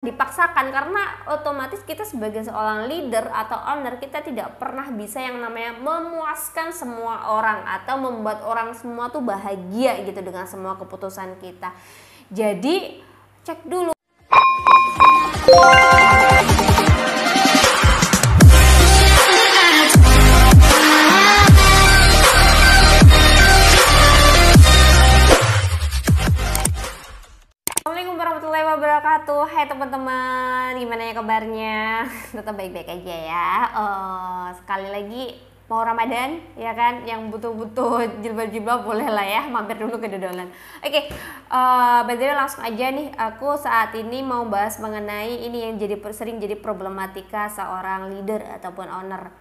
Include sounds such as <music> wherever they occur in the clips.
dipaksakan karena otomatis kita sebagai seorang leader atau owner kita tidak pernah bisa yang namanya memuaskan semua orang atau membuat orang semua tuh bahagia gitu dengan semua keputusan kita. Jadi cek dulu. hai teman-teman, gimana ya kabarnya? <laughs> Tetap baik-baik aja ya. Oh, sekali lagi mau Ramadan ya kan, yang butuh-butuh jilbab-jilbab boleh lah ya, mampir dulu ke Dodolan. Oke, okay, uh, btw langsung aja nih, aku saat ini mau bahas mengenai ini yang jadi sering jadi problematika seorang leader ataupun owner.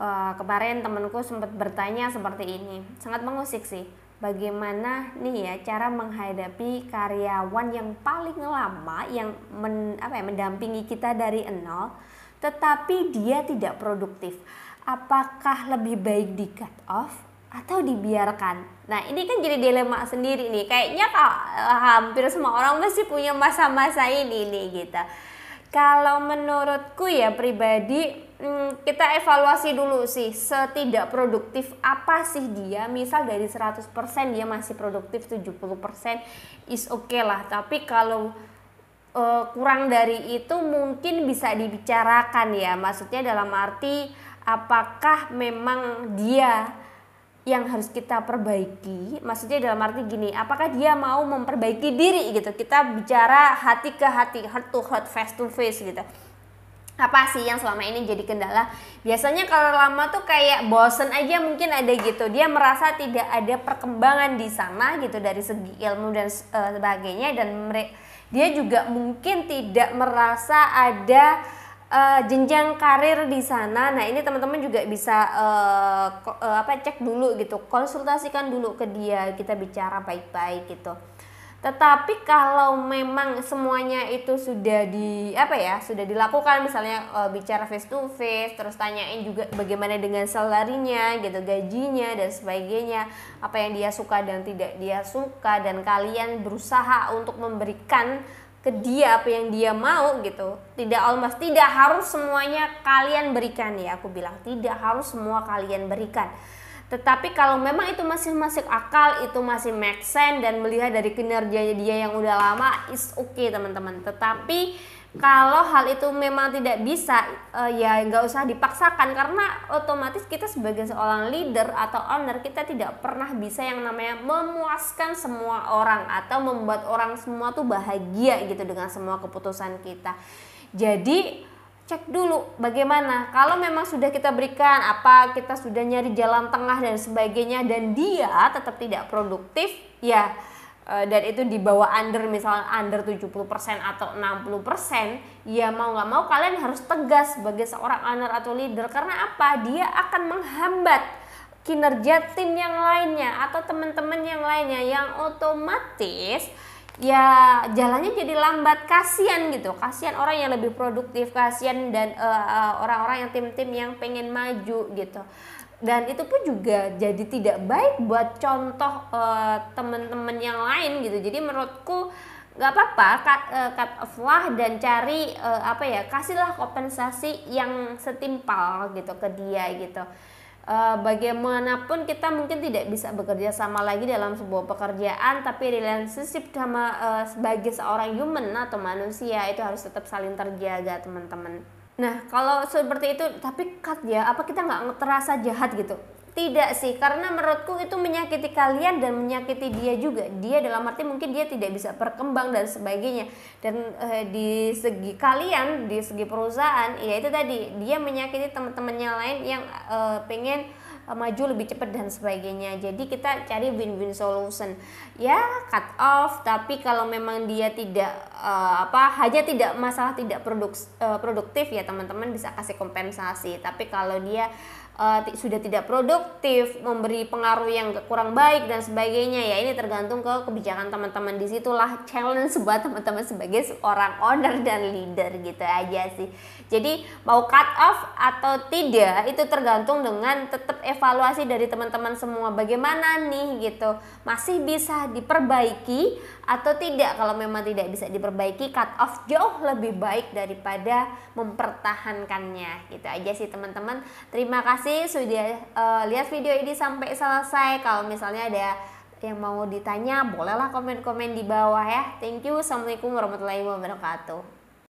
Uh, kemarin temanku sempat bertanya seperti ini, sangat mengusik sih bagaimana nih ya cara menghadapi karyawan yang paling lama yang men, apa ya, mendampingi kita dari nol tetapi dia tidak produktif. Apakah lebih baik di cut off atau dibiarkan? Nah ini kan jadi dilema sendiri nih. Kayaknya kalau eh, hampir semua orang masih punya masa-masa ini nih gitu. Kalau menurutku ya pribadi hmm, kita evaluasi dulu sih setidak produktif apa sih dia misal dari 100% dia masih produktif 70% is oke okay lah tapi kalau uh, kurang dari itu mungkin bisa dibicarakan ya maksudnya dalam arti apakah memang dia yang harus kita perbaiki maksudnya dalam arti gini apakah dia mau memperbaiki diri gitu kita bicara hati ke hati heart to heart face to face gitu apa sih yang selama ini jadi kendala? Biasanya kalau lama tuh kayak bosen aja mungkin ada gitu. Dia merasa tidak ada perkembangan di sana gitu dari segi ilmu dan uh, sebagainya dan dia juga mungkin tidak merasa ada uh, jenjang karir di sana. Nah, ini teman-teman juga bisa uh, uh, apa cek dulu gitu. Konsultasikan dulu ke dia, kita bicara baik-baik gitu. Tetapi kalau memang semuanya itu sudah di apa ya, sudah dilakukan misalnya e, bicara face to face, terus tanyain juga bagaimana dengan salarinya, gitu, gajinya dan sebagainya, apa yang dia suka dan tidak dia suka dan kalian berusaha untuk memberikan ke dia apa yang dia mau gitu. Tidak almas tidak harus semuanya kalian berikan ya, aku bilang tidak harus semua kalian berikan tetapi kalau memang itu masih masuk akal, itu masih make sense dan melihat dari kinerjanya dia yang udah lama, is oke okay, teman-teman. Tetapi kalau hal itu memang tidak bisa, uh, ya nggak usah dipaksakan karena otomatis kita sebagai seorang leader atau owner kita tidak pernah bisa yang namanya memuaskan semua orang atau membuat orang semua tuh bahagia gitu dengan semua keputusan kita. Jadi cek dulu bagaimana kalau memang sudah kita berikan apa kita sudah nyari jalan tengah dan sebagainya dan dia tetap tidak produktif ya eh, dan itu di bawah under misalnya under 70% atau 60% ya mau nggak mau kalian harus tegas sebagai seorang owner atau leader karena apa dia akan menghambat kinerja tim yang lainnya atau teman-teman yang lainnya yang otomatis ya jalannya jadi lambat kasihan gitu kasihan orang yang lebih produktif kasihan dan eh, eh, orang-orang uh, yang tim-tim yang pengen maju gitu dan itu pun juga jadi tidak baik buat contoh uh, eh, teman-teman yang lain gitu jadi menurutku nggak apa-apa cut, uh, cut off lah dan cari uh, apa ya kasihlah kompensasi yang setimpal gitu ke dia gitu Eh, bagaimanapun kita mungkin tidak bisa bekerja sama lagi dalam sebuah pekerjaan tapi relationship sama uh, sebagai seorang human atau manusia itu harus tetap saling terjaga teman-teman nah kalau seperti itu tapi cut ya apa kita nggak terasa jahat gitu tidak sih, karena menurutku itu menyakiti kalian dan menyakiti dia juga. Dia dalam arti mungkin dia tidak bisa berkembang dan sebagainya. Dan eh, di segi kalian, di segi perusahaan, ya itu tadi dia menyakiti teman-temannya lain yang eh, pengen eh, maju lebih cepat dan sebagainya. Jadi kita cari win-win solution. Ya cut off, tapi kalau memang dia tidak eh, apa hanya tidak masalah tidak produk, eh, produktif ya teman-teman bisa kasih kompensasi. Tapi kalau dia uh, sudah tidak produktif, memberi pengaruh yang kurang baik dan sebagainya ya ini tergantung ke kebijakan teman-teman di situlah challenge buat teman-teman sebagai seorang owner dan leader gitu aja sih. Jadi mau cut off atau tidak itu tergantung dengan tetap evaluasi dari teman-teman semua bagaimana nih gitu masih bisa diperbaiki atau tidak kalau memang tidak bisa diperbaiki cut off jauh lebih baik daripada mempertahankannya gitu aja sih teman-teman. Terima kasih kasih sudah uh, lihat video ini sampai selesai. Kalau misalnya ada yang mau ditanya, bolehlah komen-komen di bawah ya. Thank you. Assalamualaikum warahmatullahi wabarakatuh.